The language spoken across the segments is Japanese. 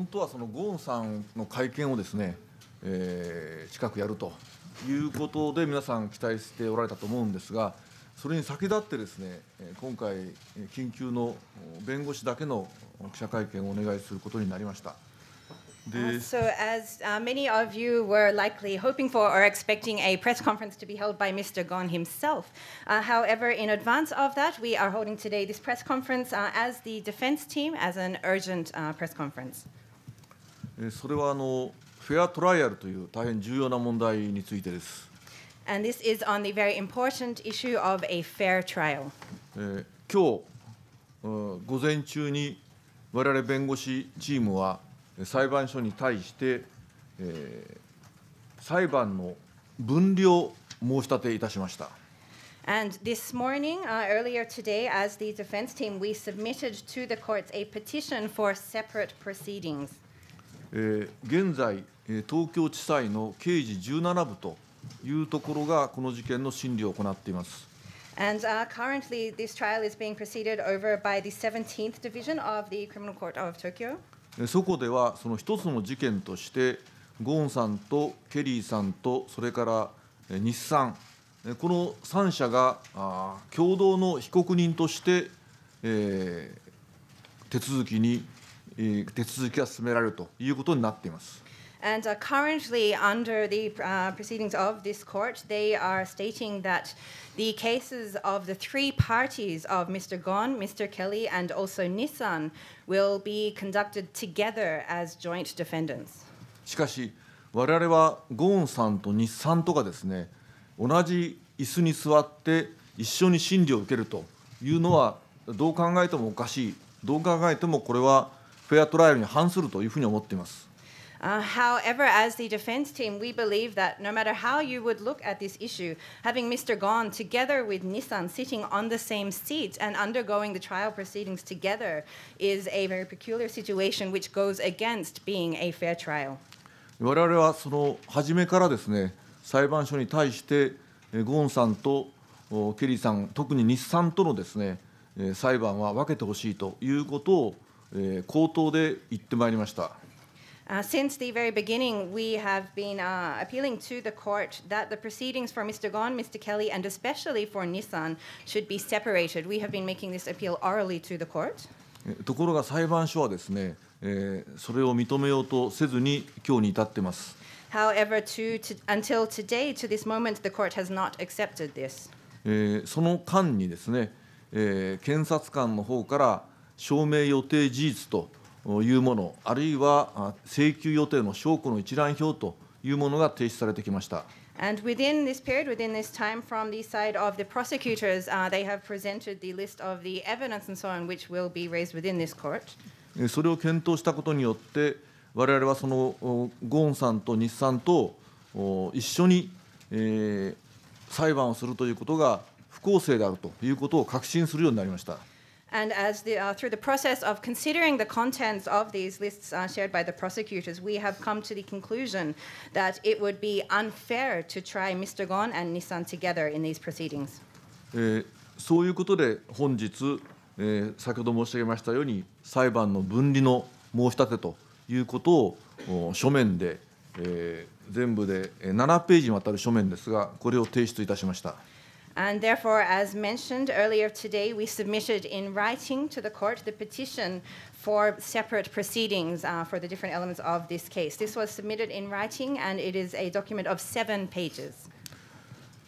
本当はそのゴーンさんの会見をですね、えー、近くやるということで皆さん期待しておられたと思うんですが、それに先立ってですね、今回、緊急の弁護士だけの記者会見をお願いすることになりました。Uh, so, as uh, many of you were likely hoping for or expecting a press conference to be held by Mr. Gon himself. Uh, however, in advance of that, we are holding today this press conference as the defense team as an urgent press conference. それはあのフェアトライアルという大変重要な問題についてです。a 今日午前中に我々弁護士チームは裁判所に対して、えー、裁判の分離を申し立ていたしました。And this morning, uh, earlier today, as the defense team, we submitted to the courts a petition for separate proceedings. え現在、東京地裁の刑事17部というところが、この事件の審理を行っています。And uh, currently, this trial is being p r c e d e d over by the 17th Division of the Criminal Court of Tokyo. そこでは、その一つの事件として、ゴーンさんとケリーさんと、それから日産、この3社が共同の被告人として、えー、手続きに手続きが進められるということになっています。And uh, currently, under the uh, proceedings of this court, they are stating that the cases of the three parties of Mr. Gon, Mr. Kelly, and also Nissan will be conducted together as joint defendants. しかし、我々はゴーンさんと日産とかですね、同じ椅子に座って一緒に審理を受けるというのは、どう考えてもおかしい、どう考えてもこれはフェアトライアルに反するというふうに思っています。Uh, however, as the defense team, we believe that no matter how you would look at this issue, having Mr. Gon together with Nissan sitting on the same seat and undergoing the trial proceedings together is a very peculiar situation which goes against being a fair trial. 我々はその初めからですね裁判所に対してゴーンさんとケリーさん特に日産とのですね裁判は分けてほしいということをえー、口頭で言ってまいりました。Uh, since the very beginning, we have been uh, appealing to the court that the proceedings for Mr. Gon, Mr. Kelly, and especially for Nissan should be separated. We have been making this appeal orally to the court. ところが裁判所はですね、えー、それを認めようとせずに今日に至ってます。However, to, to, until today, to this moment, the court has not accepted this. えー、その間にですね、えー、検察官の方から証明予定事実というもの、あるいは請求予定の証拠の一覧表というものが提出されてきました。And within this period, within this time, from the side of the prosecutors, uh, they have presented the list of the evidence and so on, which will be raised within this court. それを検討したことによって、我々はそのゴーンさんと日産と一緒に、えー、裁判をするということが不公正であるということを確信するようになりました。And as the, uh, through the process of considering the contents of these lists uh, shared by the prosecutors, we have come to the conclusion that it would be unfair to try Mr. Gon and Nissan together in these proceedings. えー、そういうことで本日、えー、先ほど申し上げましたように裁判の分離の申し立てということを書面で、え全部で7ページにわたる書面ですがこれを提出いたしました。And therefore, as mentioned earlier today, we submitted in writing to the court the petition for separate proceedings uh, for the different elements of this case. This was submitted in writing, and it is a document of seven pages.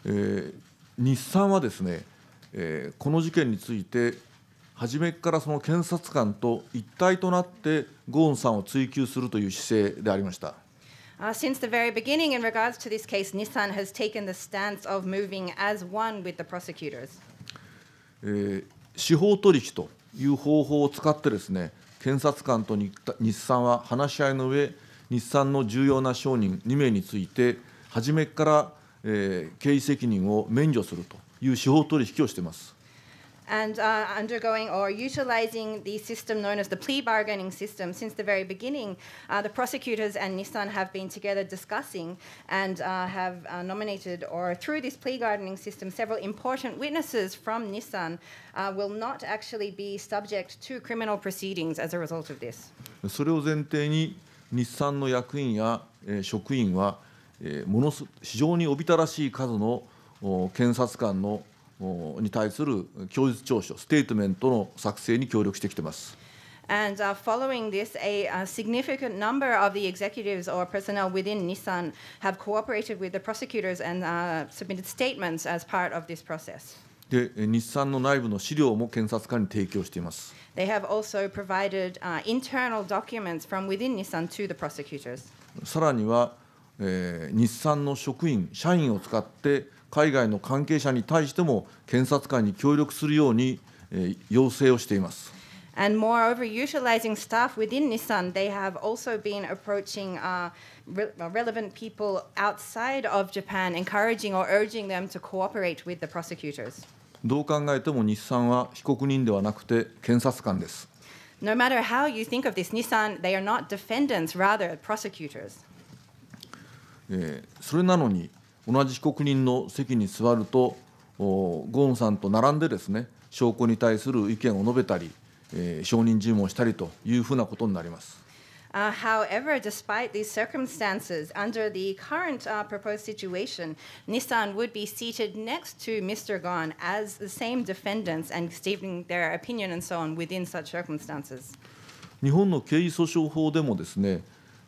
えー、日産はですね、えー、この事件について初めからその検察官と一体となってゴーンさんを追及するという姿勢でありました。since the very beginning, in regards to this case, Nissan has taken the stance of moving as one with the prosecutors. え司法取引という方法を使ってですね、検察官と日産は話し合いの上、日産の重要な証人2名について、初めから、えー、経営責任を免除するという司法取引をしています。and uh, undergoing or utilising the system known as the plea bargaining system since the very beginning. Uh, the prosecutors and Nissan have been together discussing and uh, have uh, nominated or through this plea bargaining system several important witnesses from Nissan uh, will not actually be subject to criminal proceedings as a result of this. それを前提に日産の役員や、えー、職員は、えー、ものす非常におびただしい数の検察官のに対する供述調書、ステートメントの作成に協力してきています。And uh, following this, a, a significant number of the executives or personnel within Nissan have cooperated with the prosecutors and uh, submitted statements as part of this process. で日産の内部の資料も検察官に提供しています。They have also provided、uh, internal documents from within Nissan to the prosecutors. さらには、えー、日産の職員、社員を使って海外の関係者に対しても検察官に協力するように、えー、要請をしています。And moreover, utilizing staff within Nissan, they have also been approaching uh, re relevant people outside of Japan, encouraging or urging them to cooperate with the prosecutors. どう考えても日産は被告人ではなくて検察官です。No matter how you think of this, Nissan, they are not defendants, rather prosecutors. えー、それなのに同じ被告人の席に座るとゴーンさんと並んでですね証拠に対する意見を述べたり、えー、証人尋問したりというふうなことになります。Uh, however, despite these circumstances, under the current uh, proposed situation, Nissan would be seated next to Mr. Gon as the same defendants and stating their opinion and so on within such circumstances. 日本の刑事訴訟法でもですね、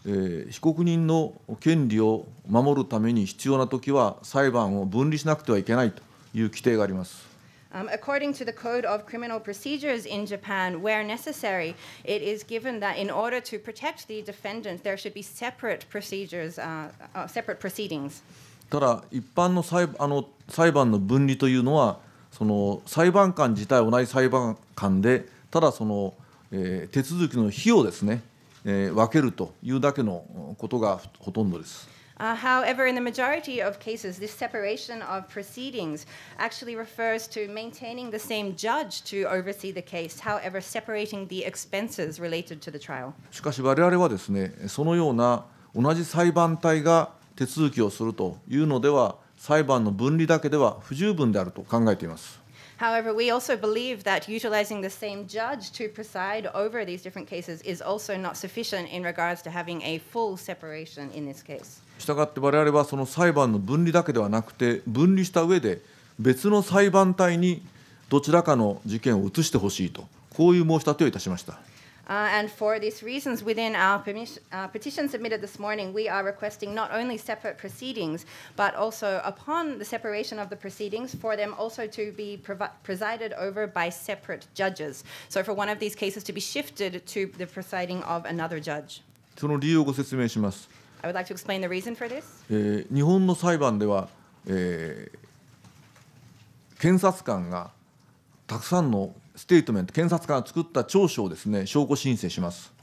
えー、被告人の権利を守るために必要なときは裁判を分離しなくてはいけないという規定があります。Um, according to the Code of Criminal Procedures in Japan, where necessary, it is given that in order to protect the defendant, there should be separate procedures, uh, uh, separate proceedings. ただ、一般の裁あの裁判の分離というのは、その裁判官自体同じ裁判官で、ただその、えー、手続きの費用ですね。えー、分けるというだけのことがほとんどです。Uh, however, in the majority of cases, this separation of proceedings actually refers to maintaining the same judge to oversee the case, however, separating the expenses related to the trial. しかし我々はですね、そのような同じ裁判体が手続きをするというのでは、裁判の分離だけでは不十分であると考えています。However, we also believe that utilizing the same judge to preside over these different cases is also not sufficient in regards to having a full separation in this case. したがって我々はその裁判の分離だけではなくて分離した上で別の裁判体にどちらかの事件を移してほしいとこういう申し立てをいたしました。Uh, and for these reasons, within our uh, petition submitted this morning, we are requesting not only separate proceedings, but also upon the separation of the proceedings, for them also to be presided over by separate judges. So for one of these cases to be shifted to the presiding of another judge. I would like to explain the reason for this. えー、日本の裁判では、えー、検察官がたくさんのステートメント、検察官が作った調書をですね証拠申請します。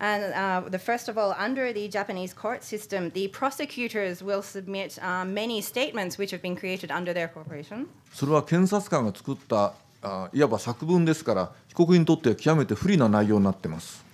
And uh, the, first of all, under the Japanese court system, the prosecutors will submit uh, many statements which have been created under their cooperation. それは検察官が作ったあいわば作文ですから、被告人にとっては極めて不利な内容になっています。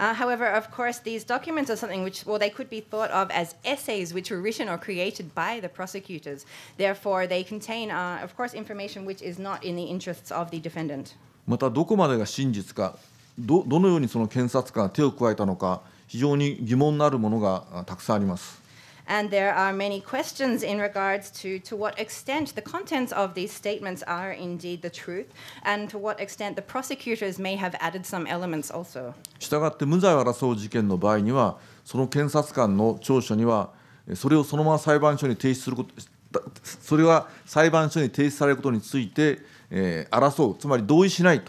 Uh, however, of course, these documents are something which, well, they could be thought of as essays which were written or created by the prosecutors. Therefore, they contain, uh, of course, information which is not in the interests of the defendant. またどこまでが真実かど、どのようにその検察官が手を加えたのか、非常に疑問のあるものがたくさんあります。And there are many questions in regards to to what extent the contents of these statements are indeed the truth, and to what extent the prosecutors may have added some elements also. したがって無罪を争う事件の場合には、その検察官の調書には、それをそのまま裁判所に提出すること、それは裁判所に提出されることについて、えー、争う、つまり同意しない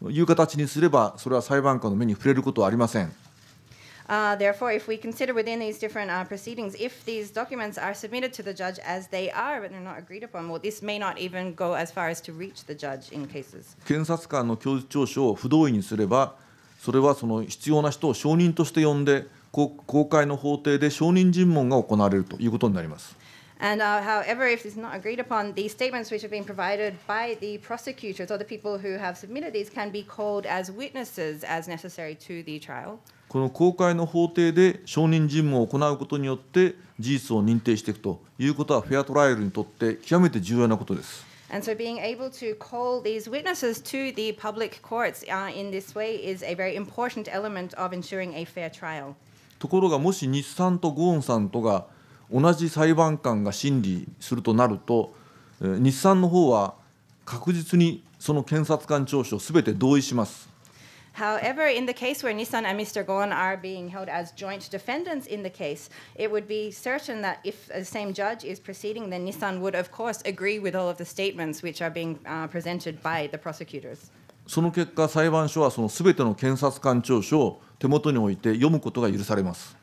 という形にすれば、それは裁判官の目に触れることはありません。Uh, therefore, if we consider within these different uh, proceedings, if these documents are submitted to the judge as they are, but they're not agreed upon, well, this may not even go as far as to reach the judge in cases. 検察官の供述調書を不同意にすれば、それはその必要な人を証人として呼んで、公開の法廷で証人尋問が行われるということになります。And uh, however, if it's not agreed upon, the statements which have been provided by the prosecutors or the people who have submitted these can be called as witnesses as necessary to the trial. この公開の法廷で証人尋問を行うことによって、事実を認定していくということは、フェアトライアルにとって極めて重要なことです。And so being able to call these witnesses to the public courts uh, in this way is a very important element of ensuring a fair trial. ところがもし日産とゴーンさんとが同じ裁判官が審理するとなると日産の方は確実にその検察官聴取をすべて同意します。However, in the case where Nissan and Mr. Goan are being held as joint defendants in the case, it would be certain that if the same judge is proceeding, then Nissan would, of course, agree with all of the statements which are being uh, presented by the prosecutors. その結果、裁判所はそのすべての検察官聴取を手元に置いて読むことが許されます。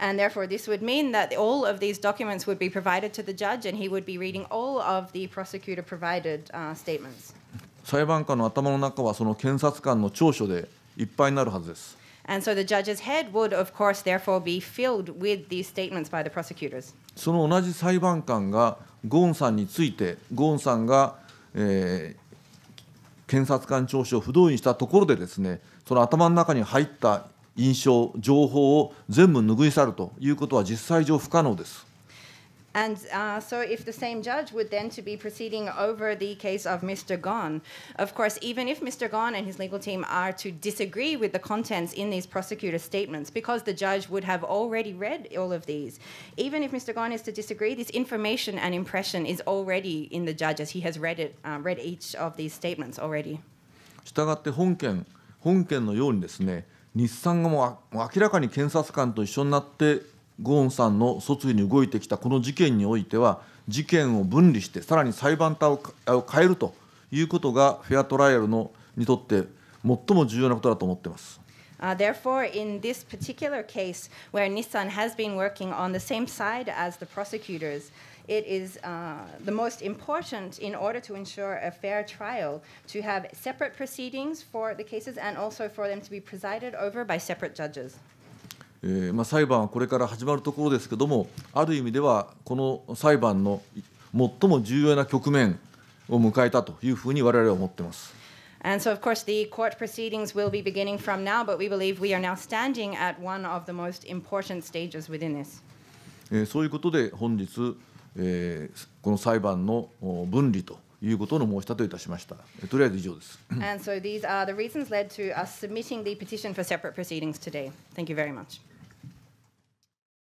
And therefore, this would mean that all of these documents would be provided to the judge and he would be reading all of the prosecutor provided uh, statements. 裁判官の頭の中はその検察官の長所でいっぱいになるはずです。And so the judge's head would, of course, therefore be filled with these statements by the prosecutors. その同じ裁判官がゴーンさんについて、ゴーンさんが、えー、検察官聴取を不動員したところでですね、その頭の中に入った印象、情報を全部拭い去るということは実際上不可能です。And uh, so if the same judge would then to be proceeding over the case of Mr. Gon, of course, even if Mr. Gon and his legal team are to disagree with the contents in these prosecutor's statements, because the judge would have already read all of these, even if Mr. Gon is to disagree, this information and impression is already in the judge as he has read it, uh, read each of these statements already. したがって本件本件のようにですね日産がもう明らかに検察官と一緒になってゴーンさんの訴追に動いてきたこの事件においては事件を分離してさらに裁判官を変えるということがフェアトライアルのにとって最も重要なことだと思っています。Uh, therefore, in this particular case, where Nissan has been working on the same side as the prosecutors, it is uh, the most important in order to ensure a fair trial to have separate proceedings for the cases and also for them to be presided over by separate judges. えーまあ、裁判はこれから始まるところですけれども、ある意味では、この裁判の最も重要な局面を迎えたというふうに我々は思っています。And so, of course, the court proceedings will be beginning from now, but we believe we are now standing at one of the most important stages within this. そういうことで本日、えー、この裁判の分離ということの申し立てをいたしました。とりあえず以上です。And so these are the reasons led to us submitting the petition for separate proceedings today. Thank you very much.